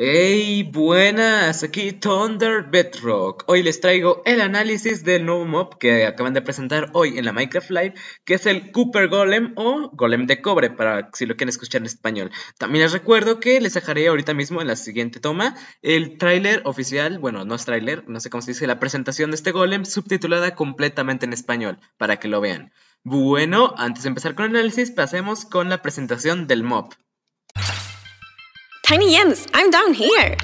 Hey, buenas, aquí Thunder Bedrock. Hoy les traigo el análisis del nuevo mob que acaban de presentar hoy en la Minecraft Live, que es el Cooper Golem o Golem de Cobre, para si lo quieren escuchar en español. También les recuerdo que les dejaré ahorita mismo en la siguiente toma el tráiler oficial, bueno, no es tráiler, no sé cómo se dice, la presentación de este Golem subtitulada completamente en español, para que lo vean. Bueno, antes de empezar con el análisis, pasemos con la presentación del mob. Tiny Jens, I'm down here.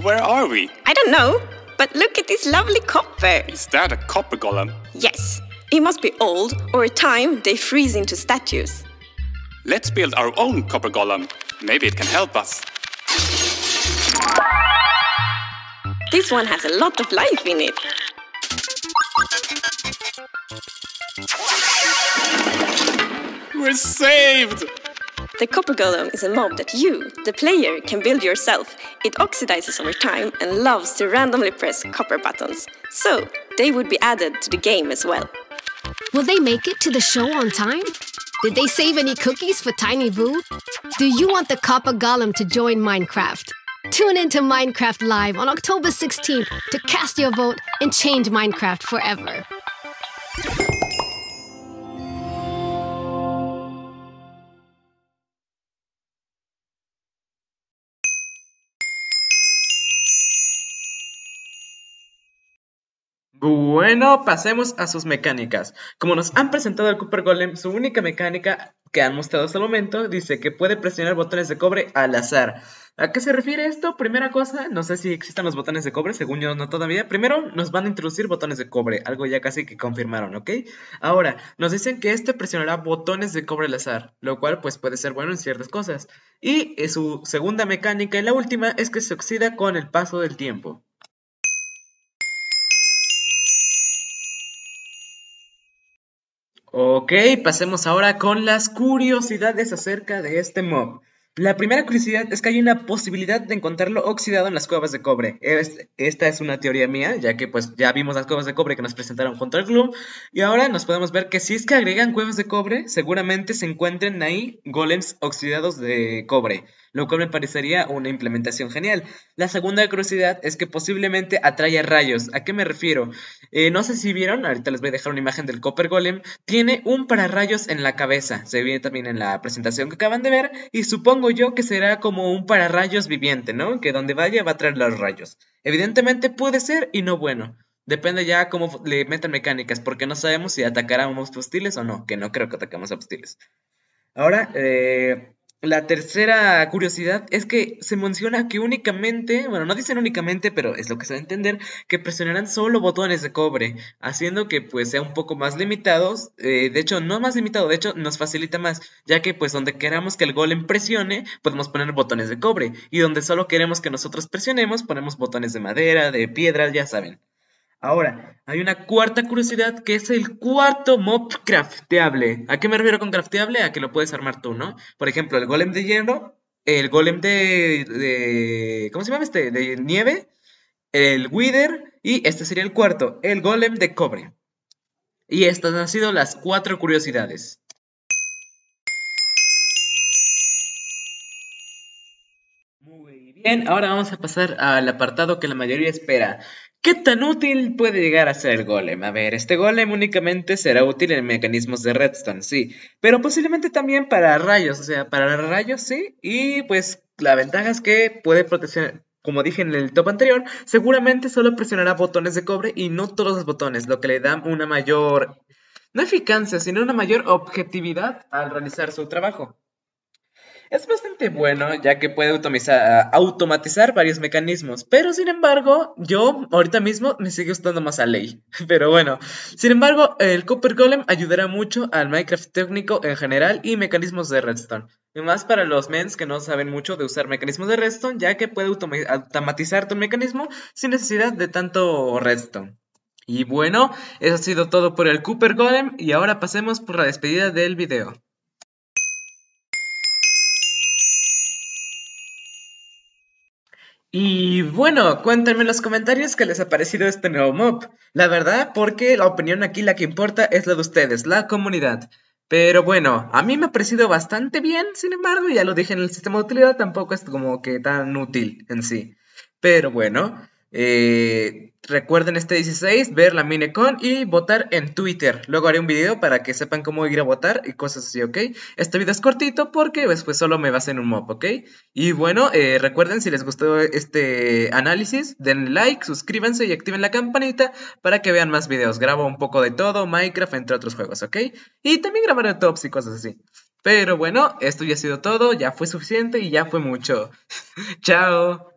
Where are we? I don't know, but look at this lovely copper. Is that a copper golem? Yes. It must be old, or at time they freeze into statues. Let's build our own copper golem. Maybe it can help us. This one has a lot of life in it. We're saved! The Copper Golem is a mob that you, the player, can build yourself. It oxidizes over time and loves to randomly press copper buttons. So, they would be added to the game as well. Will they make it to the show on time? Did they save any cookies for Tiny Boo? Do you want the Copper Golem to join Minecraft? Tune in to Minecraft Live on October 16th to cast your vote and change Minecraft forever. Bueno, pasemos a sus mecánicas. Como nos han presentado el Cooper Golem, su única mecánica que han mostrado hasta el momento dice que puede presionar botones de cobre al azar. ¿A qué se refiere esto? Primera cosa, no sé si existan los botones de cobre, según yo no todavía. Primero, nos van a introducir botones de cobre, algo ya casi que confirmaron, ¿ok? Ahora, nos dicen que este presionará botones de cobre al azar, lo cual pues puede ser bueno en ciertas cosas. Y eh, su segunda mecánica y la última es que se oxida con el paso del tiempo. Ok, pasemos ahora con las curiosidades acerca de este mob. La primera curiosidad es que hay una posibilidad de encontrarlo oxidado en las cuevas de cobre. esta es una teoría mía, ya que pues ya vimos las cuevas de cobre que nos presentaron junto al club. Y ahora nos podemos ver que si es que agregan cuevas de cobre, seguramente se encuentren ahí golems oxidados de cobre lo cual me parecería una implementación genial. La segunda curiosidad es que posiblemente atraiga rayos. ¿A qué me refiero? Eh, no sé si vieron, ahorita les voy a dejar una imagen del Copper Golem. Tiene un pararrayos en la cabeza. Se ve también en la presentación que acaban de ver. Y supongo yo que será como un pararrayos viviente, ¿no? Que donde vaya va a traer los rayos. Evidentemente puede ser y no bueno. Depende ya cómo le metan mecánicas, porque no sabemos si atacará a monstruos hostiles o no, que no creo que ataquemos a hostiles. Ahora, eh, la tercera curiosidad es que se menciona que únicamente, bueno, no dicen únicamente, pero es lo que se va a entender, que presionarán solo botones de cobre, haciendo que pues sea un poco más limitados, eh, de hecho no más limitado, de hecho nos facilita más, ya que pues donde queramos que el golem presione, podemos poner botones de cobre, y donde solo queremos que nosotros presionemos, ponemos botones de madera, de piedra, ya saben. Ahora, hay una cuarta curiosidad que es el cuarto mob crafteable. ¿A qué me refiero con crafteable? A que lo puedes armar tú, ¿no? Por ejemplo, el golem de hierro, el golem de... de ¿Cómo se llama este? De nieve, el wither y este sería el cuarto, el golem de cobre. Y estas han sido las cuatro curiosidades. Muy bien, ahora vamos a pasar al apartado que la mayoría espera, ¿Qué tan útil puede llegar a ser el golem? A ver, este golem únicamente será útil en mecanismos de redstone, sí, pero posiblemente también para rayos, o sea, para rayos sí, y pues la ventaja es que puede proteger, como dije en el top anterior, seguramente solo presionará botones de cobre y no todos los botones, lo que le da una mayor, no eficacia, sino una mayor objetividad al realizar su trabajo. Es bastante bueno, ya que puede automatizar varios mecanismos, pero sin embargo, yo ahorita mismo me sigue gustando más a Ley. Pero bueno, sin embargo, el Cooper Golem ayudará mucho al Minecraft técnico en general y mecanismos de Redstone. Y más para los mens que no saben mucho de usar mecanismos de Redstone, ya que puede automatizar tu mecanismo sin necesidad de tanto Redstone. Y bueno, eso ha sido todo por el Cooper Golem y ahora pasemos por la despedida del video. Y bueno, cuéntenme en los comentarios qué les ha parecido este nuevo mob. La verdad, porque la opinión aquí la que importa es la de ustedes, la comunidad. Pero bueno, a mí me ha parecido bastante bien, sin embargo, ya lo dije en el sistema de utilidad, tampoco es como que tan útil en sí. Pero bueno, eh, recuerden este 16, ver la Minecon y votar en Twitter. Luego haré un video para que sepan cómo ir a votar y cosas así, ¿ok? Este video es cortito porque después pues, solo me vas en un mob, ¿ok? Y bueno, eh, recuerden si les gustó este análisis, denle like, suscríbanse y activen la campanita para que vean más videos. Grabo un poco de todo, Minecraft, entre otros juegos, ¿ok? Y también grabaré tops y cosas así. Pero bueno, esto ya ha sido todo, ya fue suficiente y ya fue mucho. Chao.